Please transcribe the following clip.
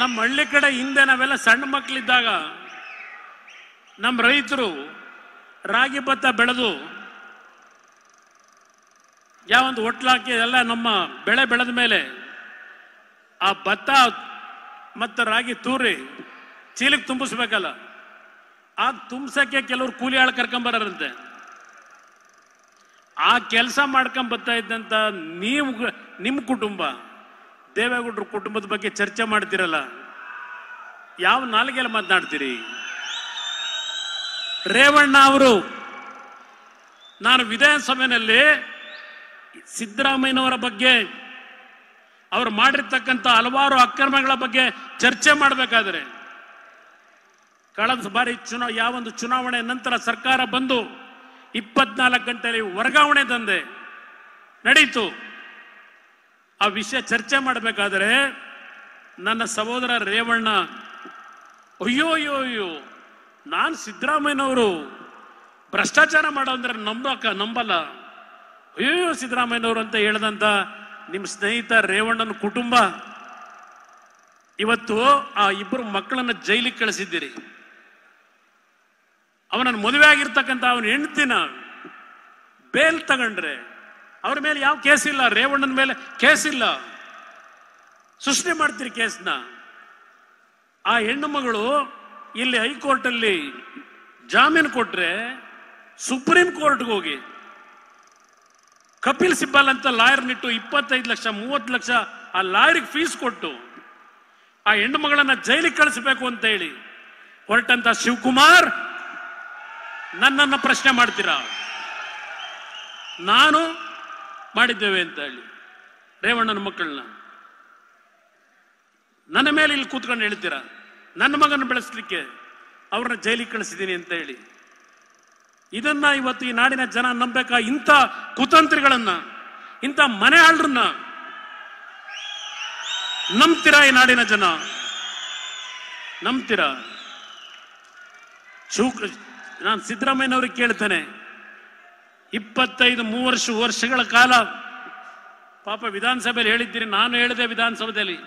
ನಮ್ಮ ಹಳ್ಳಿ ಕಡೆ ಹಿಂದೆ ನಾವೆಲ್ಲ ಸಣ್ಣ ಮಕ್ಕಳಿದ್ದಾಗ ನಮ್ಮ ರೈತರು ರಾಗಿ ಭತ್ತ ಬೆಳೆದು ಯಾವೊಂದು ಹೋಟ್ಲಾಕಿ ಎಲ್ಲ ನಮ್ಮ ಬೆಳೆ ಬೆಳೆದ ಮೇಲೆ ಆ ಭತ್ತ ಮತ್ತು ರಾಗಿ ತೂರಿ ಚೀಲಕ್ಕೆ ತುಂಬಿಸ್ಬೇಕಲ್ಲ ಆ ತುಂಬಿಸೋಕ್ಕೆ ಕೆಲವರು ಕೂಲಿ ಆಳು ಕರ್ಕೊಂಬರಂತೆ ಆ ಕೆಲಸ ಮಾಡ್ಕೊಂಬತ್ತಾ ಇದ್ದಂಥ ನೀವು ನಿಮ್ಮ ಕುಟುಂಬ ದೇವೇಗೌಡರ ಕುಟುಂಬದ ಬಗ್ಗೆ ಚರ್ಚೆ ಮಾಡ್ತಿರಲ್ಲ ಯಾವ ನಾಲಿಗೆಯಲ್ಲಿ ಮಾತನಾಡ್ತೀರಿ ರೇವಣ್ಣ ಅವರು ನಾನು ವಿಧಾನಸಭೆಯಲ್ಲಿ ಸಿದ್ದರಾಮಯ್ಯನವರ ಬಗ್ಗೆ ಅವರು ಮಾಡಿರ್ತಕ್ಕಂಥ ಹಲವಾರು ಅಕ್ರಮಗಳ ಬಗ್ಗೆ ಚರ್ಚೆ ಮಾಡಬೇಕಾದ್ರೆ ಕಳೆದ ಬಾರಿ ಯಾವ ಯಾವೊಂದು ಚುನಾವಣೆ ನಂತರ ಸರ್ಕಾರ ಬಂದು ಇಪ್ಪತ್ನಾಲ್ಕು ಗಂಟೆಯಲ್ಲಿ ವರ್ಗಾವಣೆ ತಂದೆ ನಡೀತು ಆ ವಿಷಯ ಚರ್ಚೆ ಮಾಡಬೇಕಾದ್ರೆ ನನ್ನ ಸಹೋದರ ರೇವಣ್ಣ ಅಯ್ಯೋ ಅಯ್ಯೋ ಅಯ್ಯೋ ನಾನು ಸಿದ್ದರಾಮಯ್ಯನವರು ಭ್ರಷ್ಟಾಚಾರ ಮಾಡೋ ಅಂದ್ರೆ ನಂಬಕ ನಂಬಲ್ಲ ಅಯ್ಯೋ ಸಿದ್ದರಾಮಯ್ಯನವರು ಅಂತ ಹೇಳಿದಂತ ನಿಮ್ಮ ಸ್ನೇಹಿತ ರೇವಣ್ಣನ ಕುಟುಂಬ ಇವತ್ತು ಆ ಇಬ್ಬರು ಮಕ್ಕಳನ್ನ ಜೈಲಿಗೆ ಕಳಿಸಿದ್ದೀರಿ ಅವನನ್ನು ಮದುವೆ ಆಗಿರ್ತಕ್ಕಂಥ ಅವನ ಹೆಂಡ್ತಿನ ಬೇಲ್ ತಗೊಂಡ್ರೆ ಅವ್ರ ಮೇಲೆ ಯಾವ ಕೇಸ್ ಇಲ್ಲ ರೇವಣ್ಣನ ಮೇಲೆ ಕೇಸ್ ಇಲ್ಲ ಸೃಷ್ಟಿ ಮಾಡ್ತೀರಿ ಕೇಸ್ನ ಆ ಹೆಣ್ಣು ಮಗಳು ಇಲ್ಲಿ ಅಲ್ಲಿ ಜಾಮೀನು ಕೊಟ್ರೆ ಸುಪ್ರೀಂ ಕೋರ್ಟ್ಗೆ ಹೋಗಿ ಕಪಿಲ್ ಸಿಬ್ಬಲ್ ಅಂತ ಲಾಯರ್ ನಿಟ್ಟು ಇಪ್ಪತ್ತೈದು ಲಕ್ಷ ಮೂವತ್ತು ಲಕ್ಷ ಆ ಲಾಯರ್ಗೆ ಫೀಸ್ ಕೊಟ್ಟು ಆ ಹೆಣ್ಣು ಮಗಳನ್ನ ಜೈಲಿಗೆ ಕಳಿಸಬೇಕು ಅಂತ ಹೇಳಿ ಹೊರಟಂತ ಶಿವಕುಮಾರ್ ನನ್ನನ್ನು ಪ್ರಶ್ನೆ ಮಾಡ್ತೀರಾ ನಾನು ಮಾಡಿದ್ದೇವೆ ಅಂತ ಹೇಳಿ ರೇವಣ್ಣನ ಮಕ್ಕಳನ್ನ ನನ್ನ ಮೇಲೆ ಇಲ್ಲಿ ಕೂತ್ಕೊಂಡು ಹೇಳ್ತೀರಾ ನನ್ನ ಮಗನ ಬೆಳೆಸಲಿಕ್ಕೆ ಅವ್ರನ್ನ ಜೈಲಿಗೆ ಕಳಿಸಿದ್ದೀನಿ ಅಂತ ಹೇಳಿ ಇದನ್ನ ಇವತ್ತು ಈ ನಾಡಿನ ಜನ ನಂಬೇಕಾ ಇಂಥ ಕುತಂತ್ರಿಗಳನ್ನ ಇಂಥ ಮನೆ ಆಳ್ರನ್ನ ನಂಬ್ತೀರಾ ಈ ನಾಡಿನ ಜನ ನಂಬ್ತೀರಾ ನಾನ್ ನಾನು ಸಿದ್ದರಾಮಯ್ಯನವ್ರಿಗೆ ಕೇಳ್ತೇನೆ ಇಪ್ಪತ್ತೈದು ಮೂವರ್ಷ ವರ್ಷಗಳ ಕಾಲ ಪಾಪ ವಿಧಾನಸಭೆಯಲ್ಲಿ ಹೇಳಿದ್ದೀರಿ ನಾನು ಹೇಳಿದೆ ವಿಧಾನಸಭೆಯಲ್ಲಿ